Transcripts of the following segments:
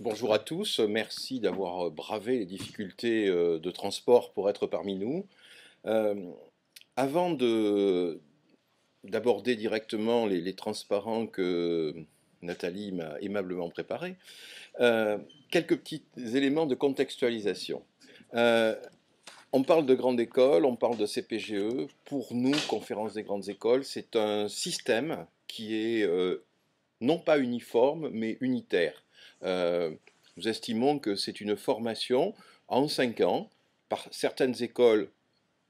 bonjour à tous, merci d'avoir euh, bravé les difficultés euh, de transport pour être parmi nous. Euh, avant d'aborder directement les, transparents que Nathalie m'a aimablement préparés, euh, quelques petits éléments de contextualisation. on parle de grande école, on parle de CPGE. Pour nous, conférence des grandes écoles, c'est un système qui est non pas uniforme, mais unitaire. Euh, nous estimons que c'est une formation en 5 ans. certaines écoles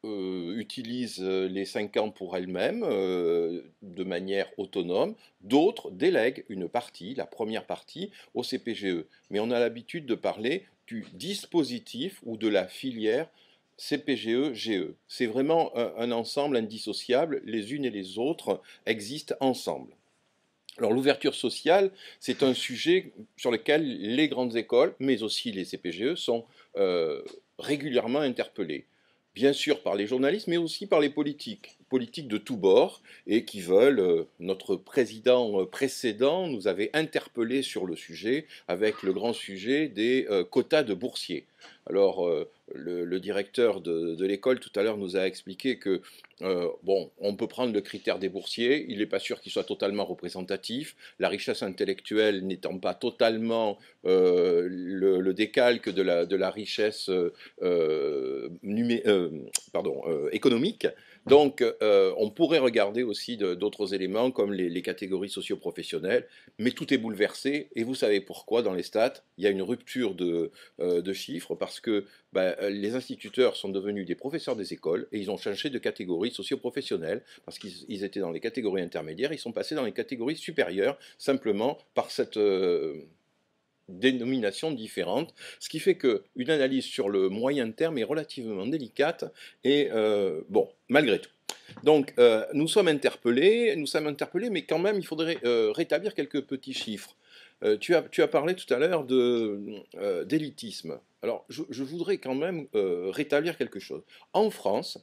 euh, utilisent euh, les 5 ans pour elles-mêmes de manière autonome. D'autres délèguent une partie, la première partie, au CPGE. Mais on a l'habitude de parler du dispositif ou de la filière CPGE-GE. E. C'est vraiment un ensemble indissociable. Les unes et les autres existent ensemble. Alors l'ouverture sociale, c'est un sujet sur lequel les grandes écoles, mais aussi les CPGE, sont euh, régulièrement interpellées, bien sûr par les journalistes, mais aussi par les politiques politiques de tous bords et qui veulent, euh, notre président euh, précédent nous avait interpellé sur le sujet avec le grand sujet des euh, quotas de boursiers. Alors, le, directeur de, l'école tout à l'heure nous a expliqué que, bon, on peut prendre le critère des boursiers, il n'est pas sûr qu'il soit totalement représentatif, la richesse intellectuelle n'étant pas totalement le, décalque de la, richesse euh, pardon, euh, économique. Donc, euh, on pourrait regarder aussi d'autres éléments comme les, les catégories socioprofessionnelles, mais tout est bouleversé. Et vous savez pourquoi dans les stats, il y a une rupture de, euh, de chiffres parce que ben, les instituteurs sont devenus des professeurs des écoles et ils ont changé de catégorie socioprofessionnelle parce qu'ils étaient dans les catégories intermédiaires, ils sont passés dans les catégories supérieures simplement par cette dénominations différentes, ce qui fait qu'une analyse sur le moyen terme est relativement délicate et euh, bon, malgré tout. Donc, euh, nous sommes interpellés, nous sommes interpellés, mais quand même, il faudrait euh, rétablir quelques petits chiffres. Tu as, tu, as, parlé tout à l'heure d'élitisme. Alors, je, je, voudrais quand même rétablir quelque chose. En France,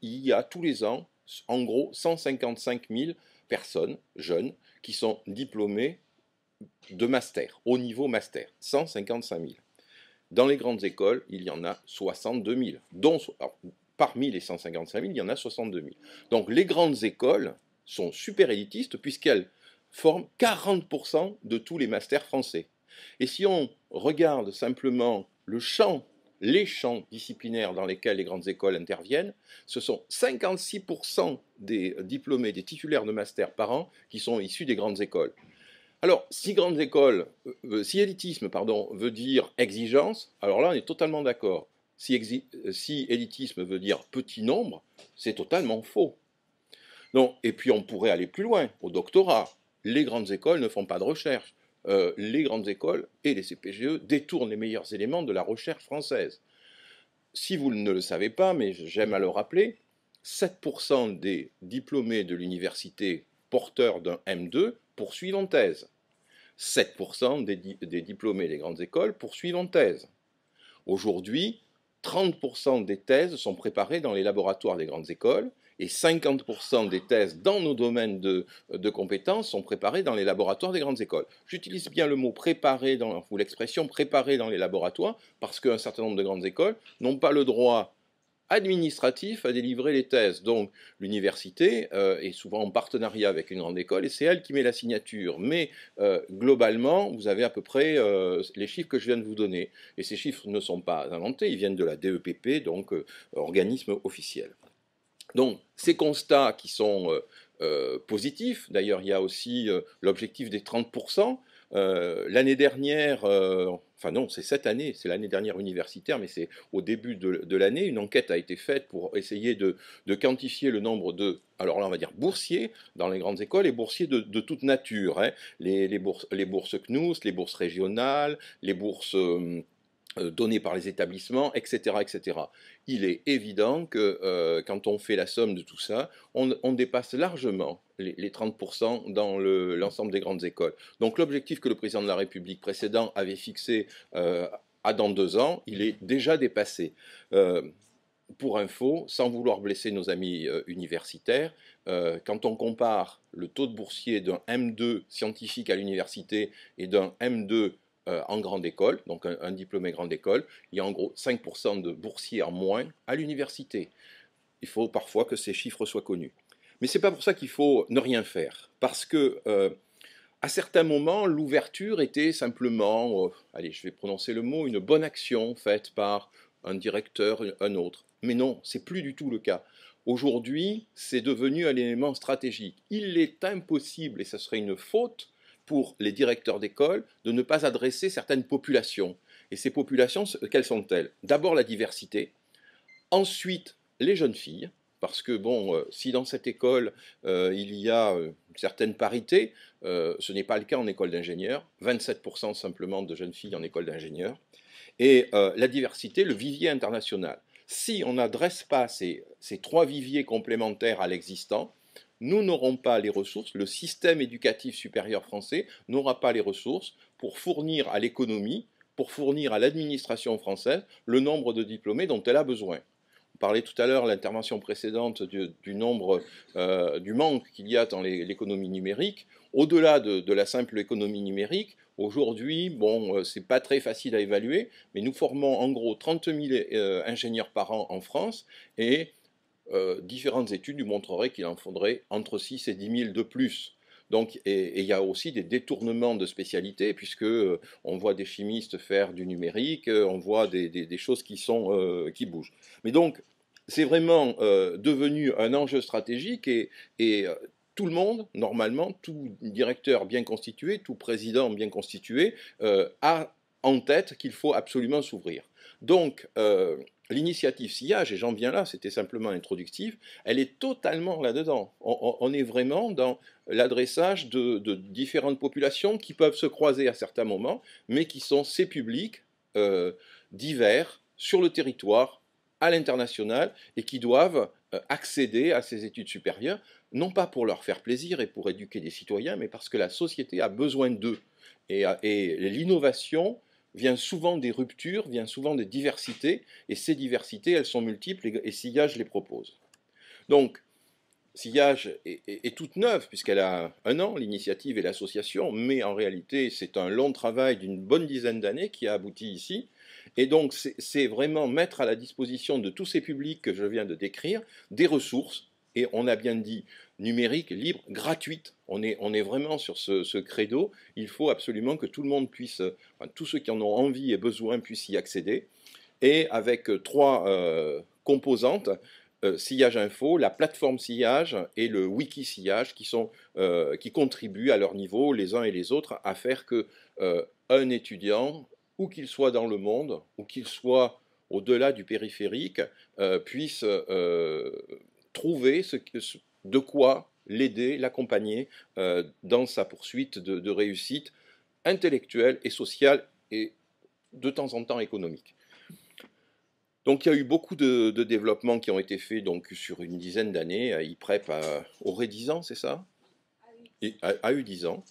il y a tous les ans, en gros, 155 000 personnes jeunes qui sont diplômées de master, au niveau master, 155 000. Dans les grandes écoles, il y en a 62 000, dont, parmi les 155 000, il y en a 62 000. Donc les grandes écoles sont super élitistes puisqu'elles forment 40% de tous les masters français. Et si on regarde simplement le champ, les champs disciplinaires dans lesquels les grandes écoles interviennent, ce sont 56% des diplômés, des titulaires de master par an qui sont issus des grandes écoles. Alors, si grandes écoles, euh, euh, si élitisme, pardon, veut dire exigence, alors là, on est totalement d'accord. Euh, si, élitisme veut dire petit nombre, c'est totalement faux. Non, et puis on pourrait aller plus loin, au doctorat. Les grandes écoles ne font pas de recherche. les grandes écoles et les CPGE détournent les meilleurs éléments de la recherche française. Si vous ne le savez pas, mais j'aime à le rappeler, 7% des diplômés de l'université porteurs d'un M2 poursuivent en thèse. 7% des, diplômés des grandes écoles poursuivent en thèse. Aujourd'hui, 30% des thèses sont préparées dans les laboratoires des grandes écoles et 50% des thèses dans nos domaines de, compétences sont préparées dans les laboratoires des grandes écoles. J'utilise bien le mot préparé dans, ou l'expression préparé dans les laboratoires parce qu'un certain nombre de grandes écoles n'ont pas le droit administratif à délivrer les thèses. Donc l'université euh, est souvent en partenariat avec une grande école et c'est elle qui met la signature. Mais euh, globalement, vous avez à peu près euh, les chiffres que je viens de vous donner. Et ces chiffres ne sont pas inventés, ils viennent de la DEPP, donc organisme officiel. Donc ces constats qui sont... positifs, D'ailleurs, il y a aussi l'objectif des 30%. Euh, l'année dernière, euh, enfin non, c'est cette année, c'est l'année dernière universitaire, mais c'est au début de, l'année, une enquête a été faite pour essayer de, quantifier le nombre de, alors là on va dire boursiers dans les grandes écoles et boursiers de, toute nature, hein. les, bourses, les CNUS, les bourses régionales, les bourses... Euh, euh, donnés par les établissements, etc., etc. Il est évident que euh, quand on fait la somme de tout ça, on, dépasse largement les, 30% dans l'ensemble des grandes écoles. Donc l'objectif que le président de la République précédent avait fixé euh, à dans deux ans, il est déjà dépassé. pour info, sans vouloir blesser nos amis universitaires, quand on compare le taux de boursier d'un M2 scientifique à l'université et d'un M2 euh, en grande école, donc un, diplômé grande école, il y a en gros 5% de boursiers en moins à l'université. Il faut parfois que ces chiffres soient connus. Mais ce n'est pas pour ça qu'il faut ne rien faire, parce que euh, à certains moments, l'ouverture était simplement, euh, allez, je vais prononcer le mot, une bonne action faite par un directeur, un autre. Mais non, c'est plus du tout le cas. Aujourd'hui, c'est devenu un élément stratégique. Il est impossible, et ce serait une faute, pour les directeurs d'école de ne pas adresser certaines populations. Et ces populations, quelles sont-elles D'abord la diversité, ensuite les jeunes filles, parce que bon, euh, si dans cette école euh, il y a euh, une certaine parité, ce n'est pas le cas en école d'ingénieurs, 27% simplement de jeunes filles en école d'ingénieur, et la diversité, le vivier international. Si on n'adresse pas ces, ces trois viviers complémentaires à l'existant, nous n'aurons pas les ressources, le système éducatif supérieur français n'aura pas les ressources pour fournir à l'économie, pour fournir à l'administration française le nombre de diplômés dont elle a besoin. On parlait tout à l'heure, l'intervention précédente, du, nombre, euh, du manque qu'il y a dans l'économie numérique. Au-delà de, la simple économie numérique, Aujourd'hui, bon, euh, c'est pas très facile à évaluer, mais nous formons en gros 30 000 euh, ingénieurs par an en France et euh, différentes études montreraient qu'il en faudrait entre 6 et 10 000 de plus. Donc, et il y a aussi des détournements de spécialités, puisque euh, on voit des chimistes faire du numérique, euh, on voit des, choses qui, bougent. Mais donc, c'est vraiment devenu un enjeu stratégique et tout le monde, normalement, tout directeur bien constitué, tout président bien constitué, a en tête qu'il faut absolument s'ouvrir. Donc, euh, l'initiative sillage, et j'en viens là, c'était simplement introductif, elle est totalement là-dedans. On, est vraiment dans l'adressage de, différentes populations qui peuvent se croiser à certains moments, mais qui sont ces publics euh, divers sur le territoire, à l'international, et qui doivent euh, accéder à ces études supérieures, non pas pour leur faire plaisir et pour éduquer des citoyens, mais parce que la société a besoin d'eux. et l'innovation vient souvent des ruptures, vient souvent des diversités, et ces diversités, elles sont multiples, et, Sillage les propose. Donc, Sillage est, est toute neuve, puisqu'elle a un an, l'initiative et l'association, mais en réalité, c'est un long travail d'une bonne dizaine d'années qui a abouti ici, et donc c'est vraiment mettre à la disposition de tous ces publics que je viens de décrire des ressources, et on a bien dit numérique, libre, gratuite. On est, on est vraiment sur ce, ce, credo. Il faut absolument que tout le monde puisse, enfin, tous ceux qui en ont envie et besoin puissent y accéder. Et avec euh, trois euh, composantes, euh, Sillage Info, la plateforme Sillage et le wiki Sillage qui, sont, qui contribuent à leur niveau, les uns et les autres, à faire que un étudiant, où qu'il soit dans le monde, où qu'il soit au-delà du périphérique, puisse trouver ce, ce de quoi l'aider, l'accompagner euh, dans sa poursuite de, réussite intellectuelle et sociale et de temps en temps économique. Donc il y a eu beaucoup de, développements qui ont été faits sur une dizaine d'années. IPREP aurait 10 ans, c'est ça ah et, a, eu 10 ans.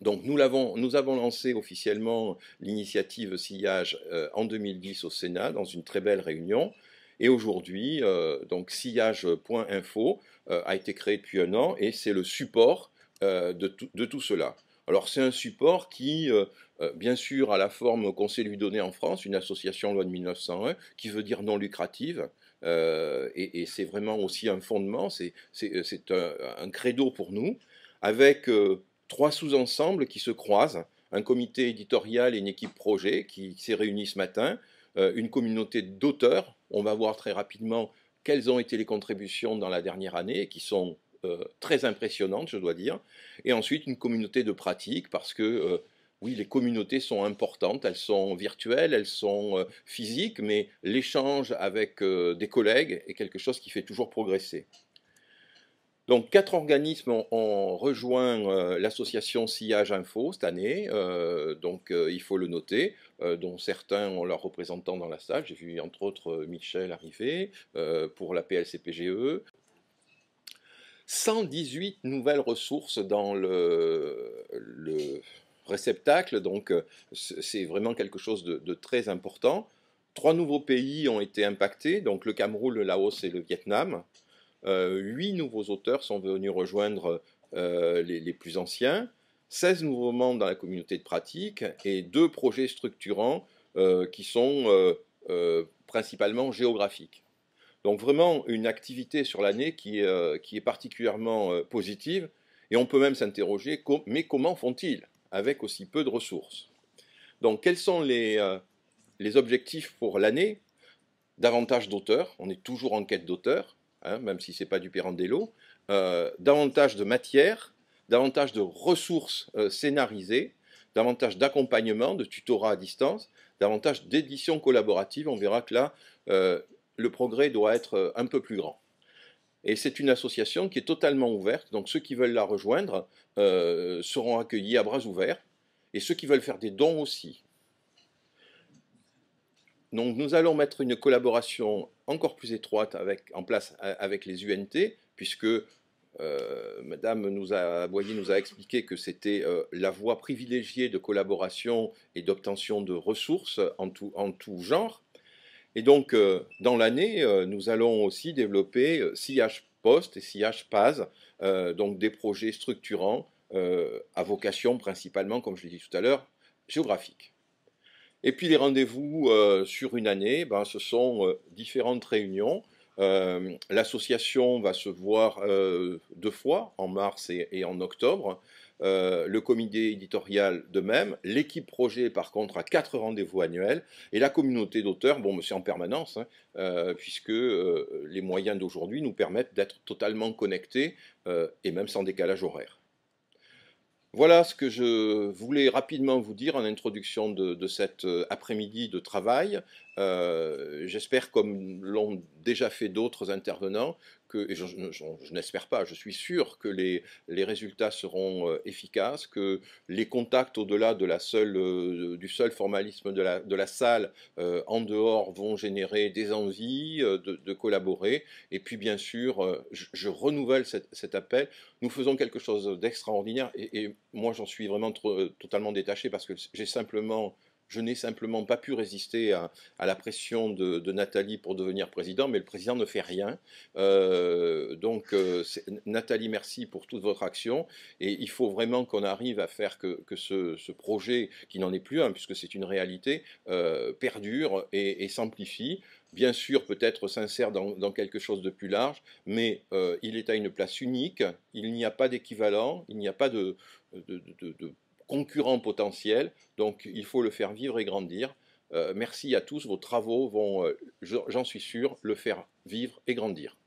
Donc nous, avons, nous avons lancé officiellement l'initiative Sillage euh, en 2010 au Sénat dans une très belle réunion. Et aujourd'hui, euh, donc sillage.info euh, a été créé depuis un an et c'est le support euh, de tout, cela. Alors c'est un support qui, bien sûr, a la forme qu'on sait lui donner en France, une association loi de 1901, qui veut dire non lucrative. et, c'est vraiment aussi un fondement, c'est un, credo pour nous, avec trois sous-ensembles qui se croisent, un comité éditorial et une équipe projet qui s'est réunie ce matin, euh, une communauté d'auteurs. On va voir très rapidement quelles ont été les contributions dans la dernière année, qui sont euh, très impressionnantes, je dois dire. Et ensuite, une communauté de pratiques, parce que euh, oui, les communautés sont importantes, elles sont virtuelles, elles sont physiques, mais l'échange avec des collègues est quelque chose qui fait toujours progresser. Donc quatre organismes ont, rejoint euh, l'association Sillage Info cette année, euh, donc euh, il faut le noter, dont certains ont leurs représentants dans la salle. J'ai vu entre autres Michel arriver pour la PLCPGE. 118 nouvelles ressources dans le, réceptacle, donc c'est vraiment quelque chose de, de très important. Trois nouveaux pays ont été impactés, donc le Cameroun, le Laos et le Vietnam. 8 euh, nouveaux auteurs sont venus rejoindre euh, les, plus anciens, 16 nouveaux membres dans la communauté de pratique et deux projets structurants euh, qui sont principalement géographiques. Donc vraiment une activité sur l'année qui, est particulièrement positive et on peut même s'interroger mais comment font-ils avec aussi peu de ressources Donc quels sont les objectifs pour l'année Davantage d'auteurs, on est toujours en quête d'auteurs, Hein, même si ce n'est pas du Pirandello, euh, davantage de matière, davantage de ressources euh, scénarisées, davantage d'accompagnement, de tutorat à distance, davantage d'édition collaborative. On verra que là, euh, le progrès doit être un peu plus grand. Et c'est une association qui est totalement ouverte, donc ceux qui veulent la rejoindre seront accueillis à bras ouverts, et ceux qui veulent faire des dons aussi. Donc nous allons mettre une collaboration encore plus étroite en place euh, avec les UNT, puisque euh, Madame nous a, nous a expliqué que c'était euh, la voie privilégiée de collaboration et d'obtention de ressources en tout, genre. Et donc, dans l'année, nous allons aussi développer CH Post et CH PAS, donc des projets structurants à vocation principalement, comme je l'ai dit tout à l'heure, géographique. Et puis les rendez-vous euh, sur une année, ben, ce sont euh, différentes réunions. Euh, l'association va se voir deux fois, en mars et, en octobre. le comité éditorial de même, l'équipe projet par contre a quatre rendez-vous annuels, et la communauté d'auteurs, bon c'est en permanence, hein, puisque les moyens d'aujourd'hui nous permettent d'être totalement connectés, et même sans décalage horaire. Voilà ce que je voulais rapidement vous dire en introduction de, cet euh, après-midi de travail. Euh, j'espère, comme l'ont déjà fait d'autres intervenants, que, et je, n'espère pas, je suis sûr que les, les, résultats seront euh, efficaces, que les contacts au-delà de la seule, euh, du seul formalisme de la, de la salle en dehors vont générer des envies de, collaborer. Et puis bien sûr, je, renouvelle cet, appel. Nous faisons quelque chose d'extraordinaire et, moi j'en suis vraiment totalement détaché parce que j'ai simplement je n'ai simplement pas pu résister à, la pression de, Nathalie pour devenir président, mais le président ne fait rien. Euh, donc, euh, Nathalie, merci pour toute votre action. Et il faut vraiment qu'on arrive à faire que, ce, projet, qui n'en est plus un, puisque c'est une réalité, euh, perdure et, s'amplifie bien sûr peut-être s'insère dans, quelque chose de plus large, mais il est à une place unique, il n'y a pas d'équivalent, il n'y a pas de concurrent potentiel, donc il faut le faire vivre et grandir. Euh, merci à tous, vos travaux vont, euh, j'en suis sûr, le faire vivre et grandir.